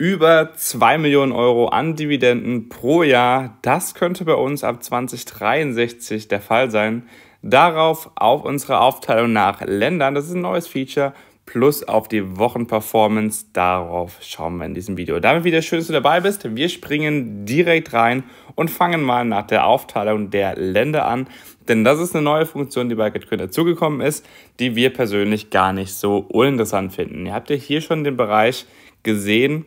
über 2 Millionen Euro an Dividenden pro Jahr. Das könnte bei uns ab 2063 der Fall sein. Darauf auf unsere Aufteilung nach Ländern, das ist ein neues Feature, plus auf die Wochenperformance. Darauf schauen wir in diesem Video. Damit wieder schön, dass du dabei bist. Wir springen direkt rein und fangen mal nach der Aufteilung der Länder an. Denn das ist eine neue Funktion, die bei GetCoin dazugekommen ist, die wir persönlich gar nicht so uninteressant finden. Ihr habt ja hier schon den Bereich gesehen,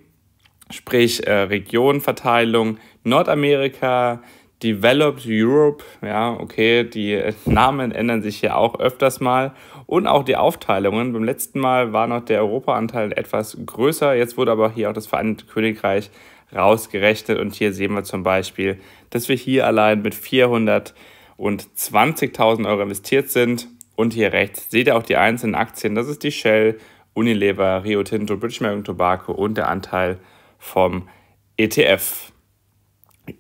sprich äh, Regionenverteilung, Nordamerika, Developed Europe, ja, okay, die Namen ändern sich hier auch öfters mal und auch die Aufteilungen. Beim letzten Mal war noch der Europaanteil etwas größer, jetzt wurde aber hier auch das Vereinigte Königreich rausgerechnet und hier sehen wir zum Beispiel, dass wir hier allein mit 420.000 Euro investiert sind und hier rechts seht ihr auch die einzelnen Aktien, das ist die Shell, Unilever, Rio Tinto, British American Tobacco und der Anteil vom ETF.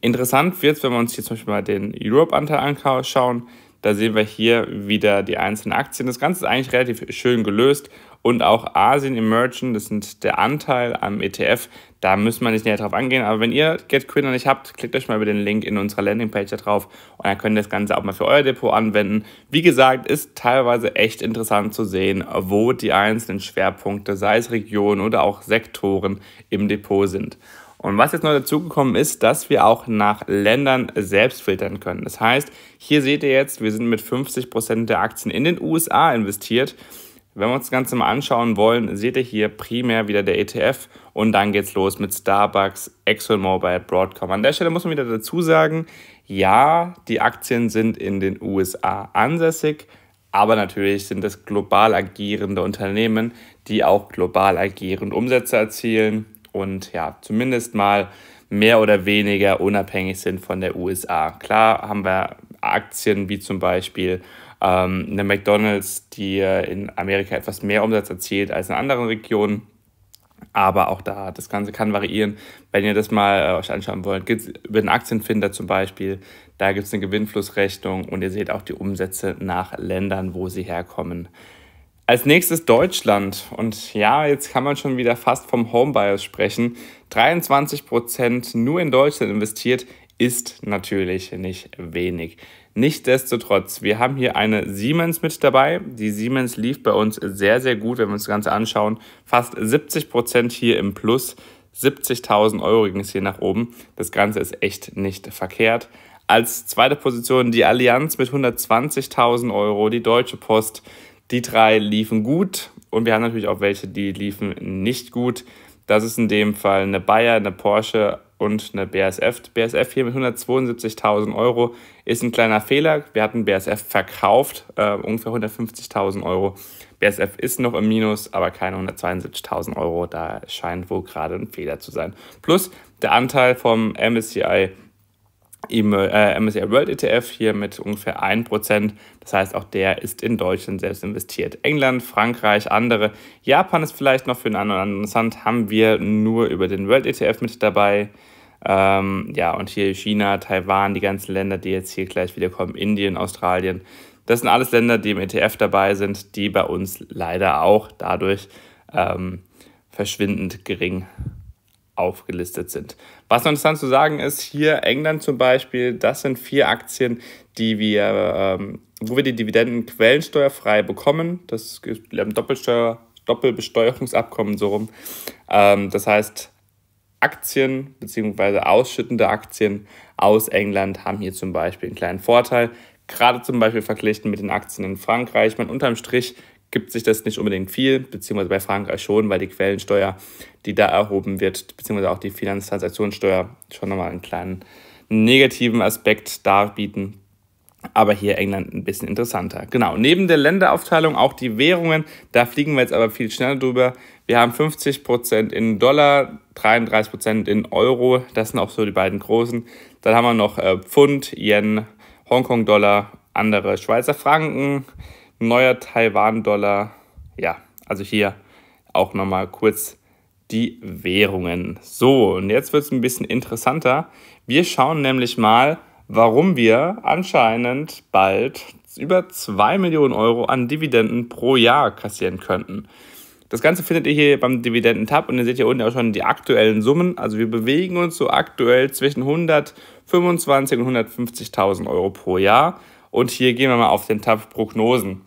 Interessant wird es, wenn wir uns hier zum Beispiel mal den Europe-Anteil anschauen. Da sehen wir hier wieder die einzelnen Aktien. Das Ganze ist eigentlich relativ schön gelöst und auch Asien Emerging, das sind der Anteil am ETF. Da müssen wir nicht näher drauf angehen, aber wenn ihr GetQuinn noch nicht habt, klickt euch mal über den Link in unserer Landingpage da drauf und dann könnt ihr das Ganze auch mal für euer Depot anwenden. Wie gesagt, ist teilweise echt interessant zu sehen, wo die einzelnen Schwerpunkte, sei es Regionen oder auch Sektoren im Depot sind. Und was jetzt neu dazugekommen ist, dass wir auch nach Ländern selbst filtern können. Das heißt, hier seht ihr jetzt, wir sind mit 50% der Aktien in den USA investiert. Wenn wir uns das Ganze mal anschauen wollen, seht ihr hier primär wieder der ETF und dann geht's los mit Starbucks, ExxonMobil, Broadcom. An der Stelle muss man wieder dazu sagen, ja, die Aktien sind in den USA ansässig, aber natürlich sind es global agierende Unternehmen, die auch global agierend Umsätze erzielen und ja, zumindest mal mehr oder weniger unabhängig sind von der USA. Klar haben wir Aktien wie zum Beispiel ähm, eine McDonald's, die äh, in Amerika etwas mehr Umsatz erzielt als in anderen Regionen. Aber auch da, das Ganze kann variieren. Wenn ihr das mal äh, euch anschauen wollt, gibt es über den Aktienfinder zum Beispiel, da gibt es eine Gewinnflussrechnung und ihr seht auch die Umsätze nach Ländern, wo sie herkommen. Als nächstes Deutschland. Und ja, jetzt kann man schon wieder fast vom Homebuyers sprechen. 23% nur in Deutschland investiert ist natürlich nicht wenig. Nichtsdestotrotz, wir haben hier eine Siemens mit dabei. Die Siemens lief bei uns sehr, sehr gut, wenn wir uns das Ganze anschauen. Fast 70% hier im Plus. 70.000 Euro ging es hier nach oben. Das Ganze ist echt nicht verkehrt. Als zweite Position die Allianz mit 120.000 Euro, die Deutsche Post die drei liefen gut und wir haben natürlich auch welche, die liefen nicht gut. Das ist in dem Fall eine Bayer, eine Porsche und eine BSF. BSF hier mit 172.000 Euro ist ein kleiner Fehler. Wir hatten BSF verkauft, äh, ungefähr 150.000 Euro. BSF ist noch im Minus, aber keine 172.000 Euro. Da scheint wohl gerade ein Fehler zu sein. Plus der Anteil vom MSCI MSCI äh, World ETF hier mit ungefähr 1%. Das heißt, auch der ist in Deutschland selbst investiert. England, Frankreich, andere. Japan ist vielleicht noch für den einen oder anderen interessant. Haben wir nur über den World ETF mit dabei. Ähm, ja, und hier China, Taiwan, die ganzen Länder, die jetzt hier gleich wieder kommen. Indien, Australien. Das sind alles Länder, die im ETF dabei sind, die bei uns leider auch dadurch ähm, verschwindend gering aufgelistet sind. Was noch interessant zu sagen ist, hier England zum Beispiel, das sind vier Aktien, die wir, ähm, wo wir die Dividenden quellensteuerfrei bekommen. Das gibt ein Doppelsteuer, Doppelbesteuerungsabkommen so rum. Ähm, das heißt, Aktien bzw. ausschüttende Aktien aus England haben hier zum Beispiel einen kleinen Vorteil. Gerade zum Beispiel verglichen mit den Aktien in Frankreich. Man unterm Strich gibt sich das nicht unbedingt viel, beziehungsweise bei Frankreich schon, weil die Quellensteuer, die da erhoben wird, beziehungsweise auch die Finanztransaktionssteuer schon nochmal einen kleinen negativen Aspekt darbieten. Aber hier England ein bisschen interessanter. Genau, neben der Länderaufteilung auch die Währungen. Da fliegen wir jetzt aber viel schneller drüber. Wir haben 50% in Dollar, 33% in Euro. Das sind auch so die beiden großen. Dann haben wir noch äh, Pfund, Yen, Hongkong-Dollar, andere Schweizer Franken, neuer Taiwan-Dollar. Ja, also hier auch nochmal kurz die Währungen. So, und jetzt wird es ein bisschen interessanter. Wir schauen nämlich mal, warum wir anscheinend bald über 2 Millionen Euro an Dividenden pro Jahr kassieren könnten. Das Ganze findet ihr hier beim Dividenden-Tab und ihr seht hier unten auch schon die aktuellen Summen. Also wir bewegen uns so aktuell zwischen 125 und 150.000 Euro pro Jahr. Und hier gehen wir mal auf den Tab Prognosen.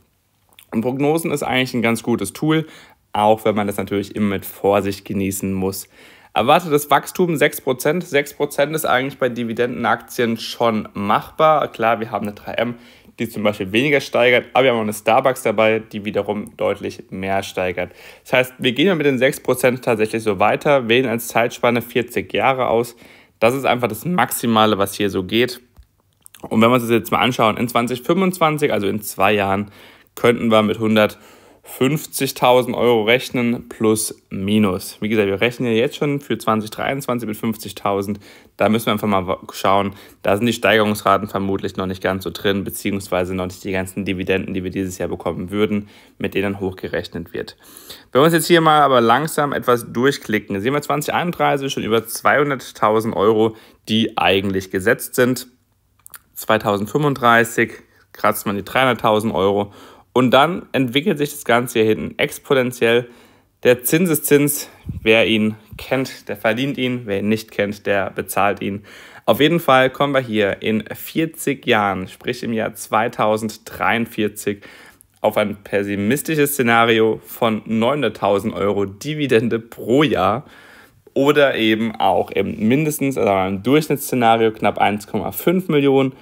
Und Prognosen ist eigentlich ein ganz gutes Tool, auch wenn man das natürlich immer mit Vorsicht genießen muss. Erwartetes Wachstum 6%. 6% ist eigentlich bei Dividendenaktien schon machbar. Klar, wir haben eine 3M, die zum Beispiel weniger steigert, aber wir haben auch eine Starbucks dabei, die wiederum deutlich mehr steigert. Das heißt, wir gehen mit den 6% tatsächlich so weiter, wählen als Zeitspanne 40 Jahre aus. Das ist einfach das Maximale, was hier so geht. Und wenn wir uns das jetzt mal anschauen, in 2025, also in zwei Jahren, könnten wir mit 150.000 Euro rechnen plus minus. Wie gesagt, wir rechnen ja jetzt schon für 2023 mit 50.000. Da müssen wir einfach mal schauen. Da sind die Steigerungsraten vermutlich noch nicht ganz so drin, beziehungsweise noch nicht die ganzen Dividenden, die wir dieses Jahr bekommen würden, mit denen hochgerechnet wird. Wenn wir uns jetzt hier mal aber langsam etwas durchklicken, sehen wir 2031 schon über 200.000 Euro, die eigentlich gesetzt sind. 2035 kratzt man die 300.000 Euro und dann entwickelt sich das Ganze hier hinten exponentiell. Der Zinseszins, wer ihn kennt, der verdient ihn, wer ihn nicht kennt, der bezahlt ihn. Auf jeden Fall kommen wir hier in 40 Jahren, sprich im Jahr 2043, auf ein pessimistisches Szenario von 900.000 Euro Dividende pro Jahr oder eben auch im mindestens, also im Durchschnittsszenario knapp 1,5 Millionen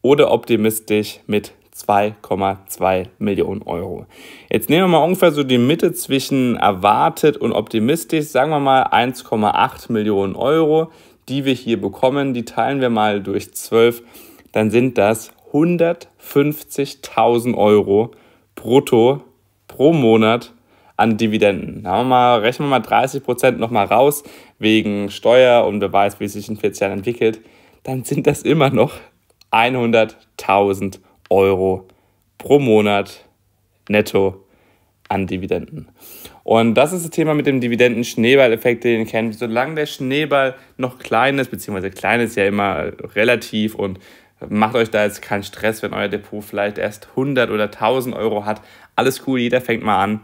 oder optimistisch mit 2,2 Millionen Euro. Jetzt nehmen wir mal ungefähr so die Mitte zwischen erwartet und optimistisch, sagen wir mal 1,8 Millionen Euro, die wir hier bekommen, die teilen wir mal durch 12, dann sind das 150.000 Euro brutto pro Monat an Dividenden. Haben mal, rechnen wir mal 30 Prozent nochmal raus wegen Steuer und wer weiß, wie es sich in 40 Jahren entwickelt, dann sind das immer noch 100.000 Euro. Euro pro Monat netto an Dividenden. Und das ist das Thema mit dem Dividenden-Schneeball-Effekt, den ihr kennt. Solange der Schneeball noch klein ist, beziehungsweise klein ist ja immer relativ und macht euch da jetzt keinen Stress, wenn euer Depot vielleicht erst 100 oder 1000 Euro hat. Alles cool, jeder fängt mal an.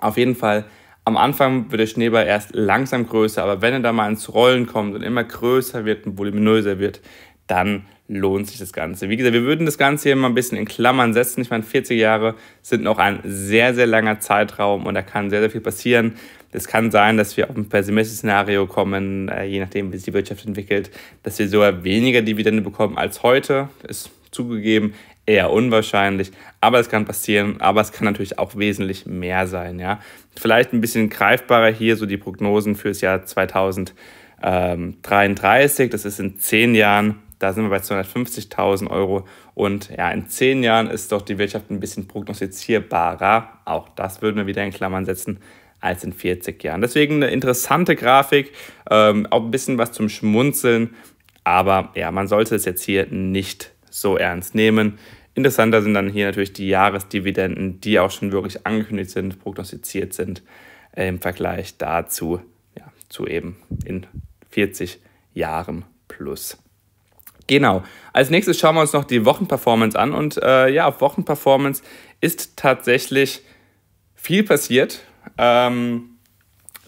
Auf jeden Fall, am Anfang wird der Schneeball erst langsam größer, aber wenn er da mal ins Rollen kommt und immer größer wird und voluminöser wird, dann lohnt sich das Ganze. Wie gesagt, wir würden das Ganze hier mal ein bisschen in Klammern setzen. Ich meine, 40 Jahre sind noch ein sehr, sehr langer Zeitraum und da kann sehr, sehr viel passieren. Es kann sein, dass wir auf ein pessimistisches Szenario kommen, äh, je nachdem, wie sich die Wirtschaft entwickelt, dass wir sogar weniger Dividende bekommen als heute. Ist zugegeben eher unwahrscheinlich, aber es kann passieren, aber es kann natürlich auch wesentlich mehr sein, ja. Vielleicht ein bisschen greifbarer hier so die Prognosen fürs Jahr 2033, das ist in zehn Jahren da sind wir bei 250.000 Euro. Und ja, in zehn Jahren ist doch die Wirtschaft ein bisschen prognostizierbarer. Auch das würden wir wieder in Klammern setzen als in 40 Jahren. Deswegen eine interessante Grafik, ähm, auch ein bisschen was zum Schmunzeln. Aber ja, man sollte es jetzt hier nicht so ernst nehmen. Interessanter sind dann hier natürlich die Jahresdividenden, die auch schon wirklich angekündigt sind, prognostiziert sind äh, im Vergleich dazu, ja, zu eben in 40 Jahren plus. Genau. Als nächstes schauen wir uns noch die Wochenperformance an. Und äh, ja, auf Wochenperformance ist tatsächlich viel passiert. Ähm,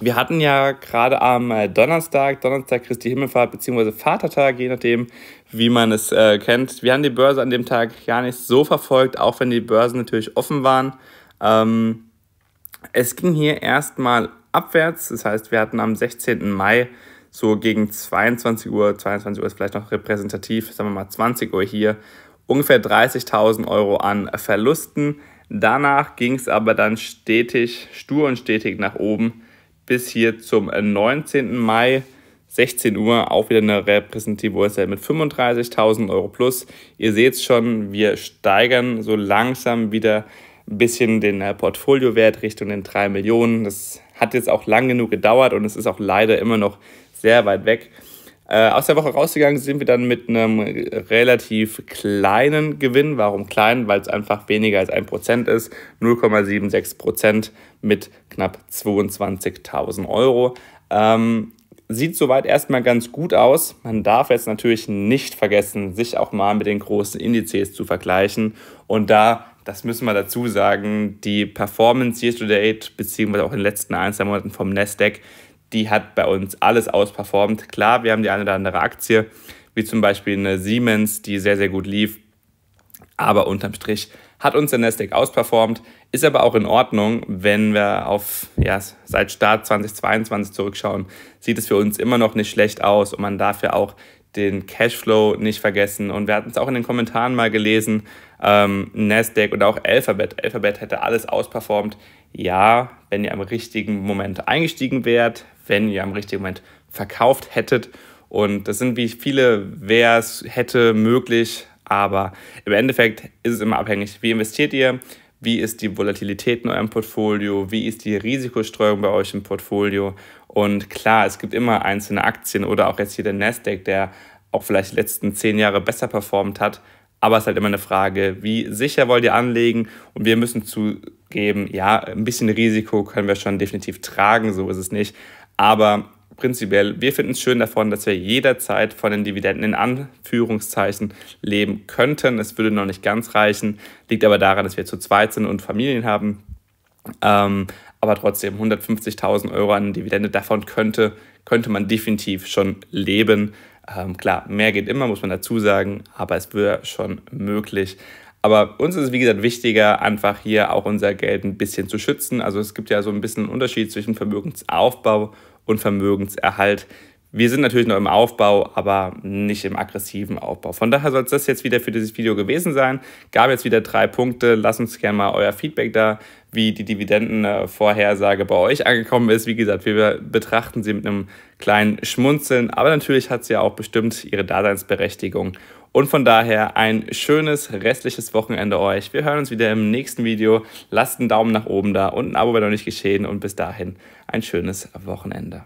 wir hatten ja gerade am äh, Donnerstag, Donnerstag Christi Himmelfahrt beziehungsweise Vatertag, je nachdem, wie man es äh, kennt. Wir haben die Börse an dem Tag gar nicht so verfolgt, auch wenn die Börsen natürlich offen waren. Ähm, es ging hier erstmal abwärts, das heißt, wir hatten am 16. Mai so gegen 22 Uhr, 22 Uhr ist vielleicht noch repräsentativ, sagen wir mal 20 Uhr hier, ungefähr 30.000 Euro an Verlusten. Danach ging es aber dann stetig, stur und stetig nach oben bis hier zum 19. Mai. 16 Uhr auch wieder eine repräsentative Uhrzeit mit 35.000 Euro plus. Ihr seht es schon, wir steigern so langsam wieder ein bisschen den äh, Portfoliowert Richtung den 3 Millionen. Das hat jetzt auch lang genug gedauert und es ist auch leider immer noch sehr weit weg. Äh, aus der Woche rausgegangen sind wir dann mit einem relativ kleinen Gewinn. Warum klein? Weil es einfach weniger als 1% ist. 0,76% mit knapp 22.000 Euro. Ähm, sieht soweit erstmal ganz gut aus. Man darf jetzt natürlich nicht vergessen, sich auch mal mit den großen Indizes zu vergleichen. Und da, das müssen wir dazu sagen, die Performance year to date, beziehungsweise auch in den letzten ein, zwei Monaten vom Nasdaq, die hat bei uns alles ausperformt. Klar, wir haben die eine oder andere Aktie, wie zum Beispiel eine Siemens, die sehr, sehr gut lief. Aber unterm Strich hat uns der Nasdaq ausperformt, ist aber auch in Ordnung, wenn wir auf ja, seit Start 2022 zurückschauen, sieht es für uns immer noch nicht schlecht aus und man darf ja auch den Cashflow nicht vergessen. Und wir hatten es auch in den Kommentaren mal gelesen, ähm, Nasdaq oder auch Alphabet. Alphabet hätte alles ausperformt ja, wenn ihr am richtigen Moment eingestiegen wärt, wenn ihr am richtigen Moment verkauft hättet. Und das sind wie viele es hätte möglich, aber im Endeffekt ist es immer abhängig, wie investiert ihr, wie ist die Volatilität in eurem Portfolio, wie ist die Risikostreuung bei euch im Portfolio. Und klar, es gibt immer einzelne Aktien oder auch jetzt hier der Nasdaq, der auch vielleicht die letzten zehn Jahre besser performt hat. Aber es ist halt immer eine Frage, wie sicher wollt ihr anlegen? Und wir müssen zu geben. Ja, ein bisschen Risiko können wir schon definitiv tragen, so ist es nicht. Aber prinzipiell, wir finden es schön davon, dass wir jederzeit von den Dividenden in Anführungszeichen leben könnten. Es würde noch nicht ganz reichen, liegt aber daran, dass wir zu zweit sind und Familien haben. Ähm, aber trotzdem 150.000 Euro an Dividende, davon könnte, könnte man definitiv schon leben. Ähm, klar, mehr geht immer, muss man dazu sagen, aber es wäre schon möglich. Aber uns ist es, wie gesagt, wichtiger, einfach hier auch unser Geld ein bisschen zu schützen. Also es gibt ja so ein bisschen einen Unterschied zwischen Vermögensaufbau und Vermögenserhalt. Wir sind natürlich noch im Aufbau, aber nicht im aggressiven Aufbau. Von daher soll es das jetzt wieder für dieses Video gewesen sein. Gab jetzt wieder drei Punkte. Lasst uns gerne mal euer Feedback da, wie die Dividendenvorhersage bei euch angekommen ist. Wie gesagt, wir betrachten sie mit einem kleinen Schmunzeln, aber natürlich hat sie ja auch bestimmt ihre Daseinsberechtigung. Und von daher ein schönes restliches Wochenende euch. Wir hören uns wieder im nächsten Video. Lasst einen Daumen nach oben da und ein Abo, wenn noch nicht geschehen. Und bis dahin ein schönes Wochenende.